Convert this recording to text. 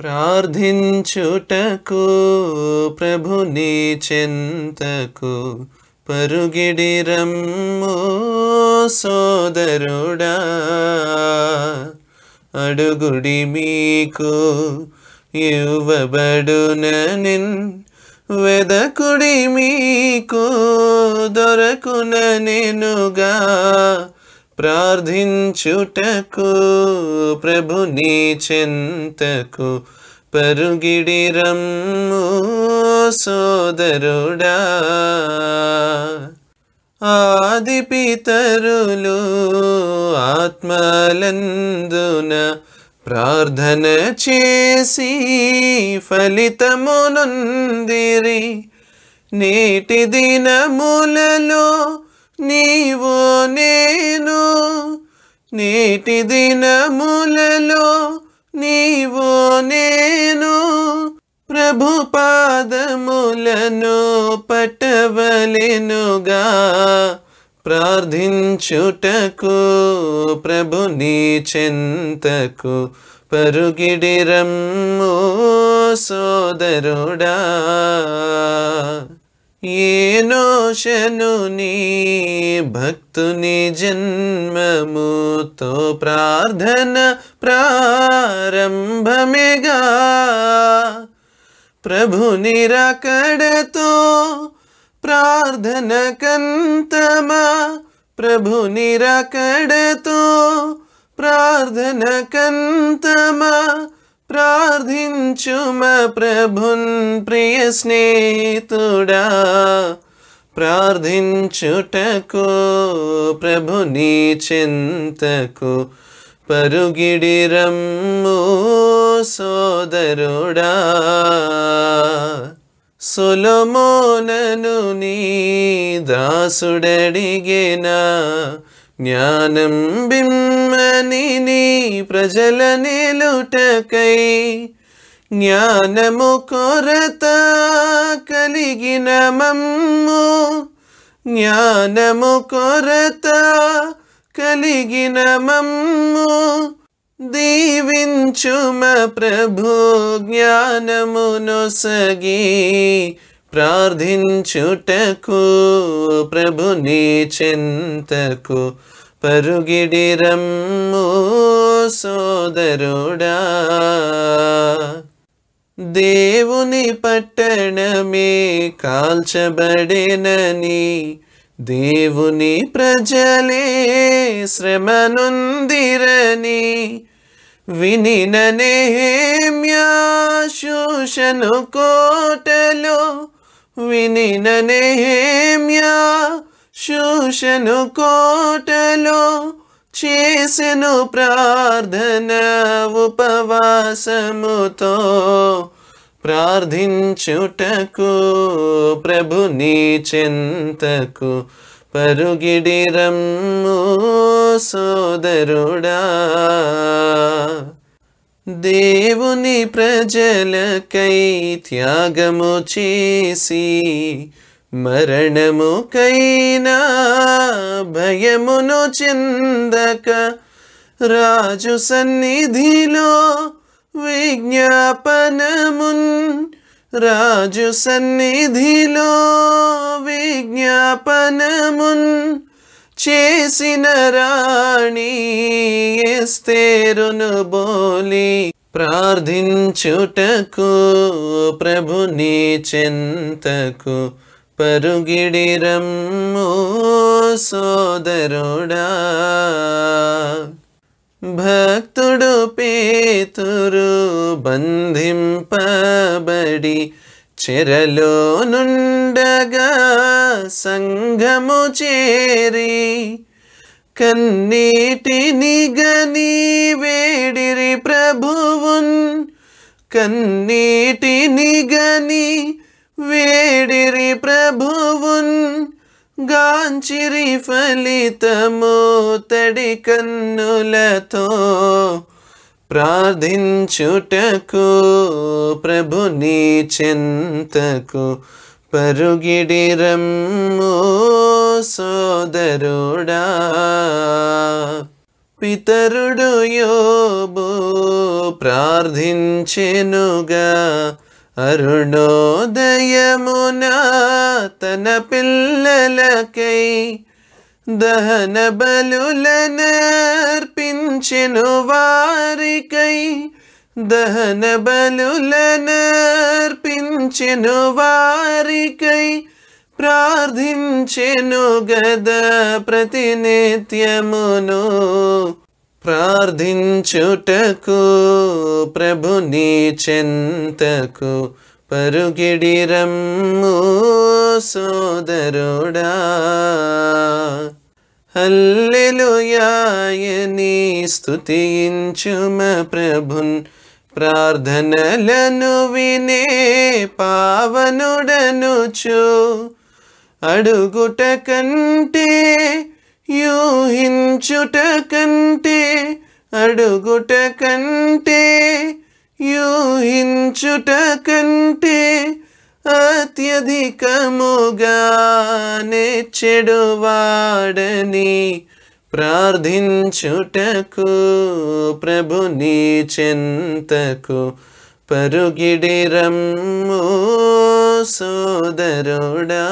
ప్రార్థించుటకు ప్రభుని చింతకు చెంతకు సోదరుడా అడుగుడి మీకు ఇవ్వబడుననిన్ వెదకుడి మీకు దొరకున నేనుగా ప్రార్థించుటకు ప్రభు నీ చెంతకు పరుగిడి రమ్ము సోదరుడా ఆది పితరులు ఆత్మలందున ప్రార్థన చేసి ఫలితమునుందిరి నేటి దినములలో నీవు నేను నేటి దినములలో నీవు నేను ప్రభు పాదములను పటవలెనుగా ప్రార్థించుటకు ప్రభు నీ చెంతకు పరుగిడిరం సోదరుడా येनो शनुनि भक्तुनि जन्ममुतो प्रार्थन प्रारम्भमेगा गा प्रभु निराकडतो प्रार्थनकन्तमा प्रभु പ്രാർത്ഥിച്ചുമ പ്രഭുൻ പ്രിയ സ്നേഹിതുടാ പ്രാർത്ഥിച്ചുട്ടു പ്രഭു നീ ചിന്തകു പരുകിടിരമ്മൂ സോദരുടാ സുലമോനു നീ ദാസുടടികന ജ്ഞാനം ബിംബനി ప్రజల నిలుటకై జ్ఞానము కొరత కలిగిన మమ్ము జ్ఞానము కొరత కలిగిన మమ్ము దీవించుమ ప్రభు జ్ఞానమును సగి ప్రార్థించుటకు ప్రభుని చింతకు పరుగిడిరము సోదరుడా దేవుని పట్టణమే కాల్చబడినని దేవుని ప్రజలే శ్రమనుందిరని వినిన నేమ్యాశూషను కోటలో వినిన నేమ్యా చూసెను కోటలో చేసెను ప్రార్థన ఉపవాసముతో ప్రార్థించుటకు ప్రభు నీ చింతకు పరుగిడిరము సోదరుడా దేవుని ప్రజలకై త్యాగము చేసి మరణముకైనా భయమును చిందక రాజు సన్నిధిలో విజ్ఞాపనమున్ రాజు సన్నిధిలో విజ్ఞాపనమున్ చేసిన రాణి ఎస్తేరును బోలి ప్రార్థించుటకు ప్రభుని చింతకు పరుగిడిరమ్ము సోదరుడా భక్తుడు పేతురు బంధింపబడి చెరలో నుండగా సంఘము చేరి కన్నీటిని గని వేడిరి ప్రభువున్ కన్నీటిని గని వేడిరి ప్రభువున్ గాంచిరి ఫలితము తడి కన్నులతో ప్రార్థించుటకు ప్రభుని చింతకు పరుగిడిరము సోదరుడా పితరుడు యోబు ప్రార్థించెనుగా అరుణోదయమున తన పిల్లలకై దహన బలులనర్పించెను వారికై దహన బలులనర్పించెను వారికై ప్రార్థించెను గద ప్రతినిత్యమును ప్రార్థించుటకు ప్రభు నీ చెంతకు పరుగిడిరమ్ము సోదరుడా హల్లెలుయాయని స్తుతించుమ ప్రభున్ ప్రార్థనలను వినే పావనుడనుచు అడుగుట కంటే యూహించుట కంటే అడుగుట కంటే యూహించుట కంటే అత్యధికముగా చెడువాడని ప్రార్థించుటకు ప్రభుని చెంతకు పరుగిడిరమ్ము సోదరుడా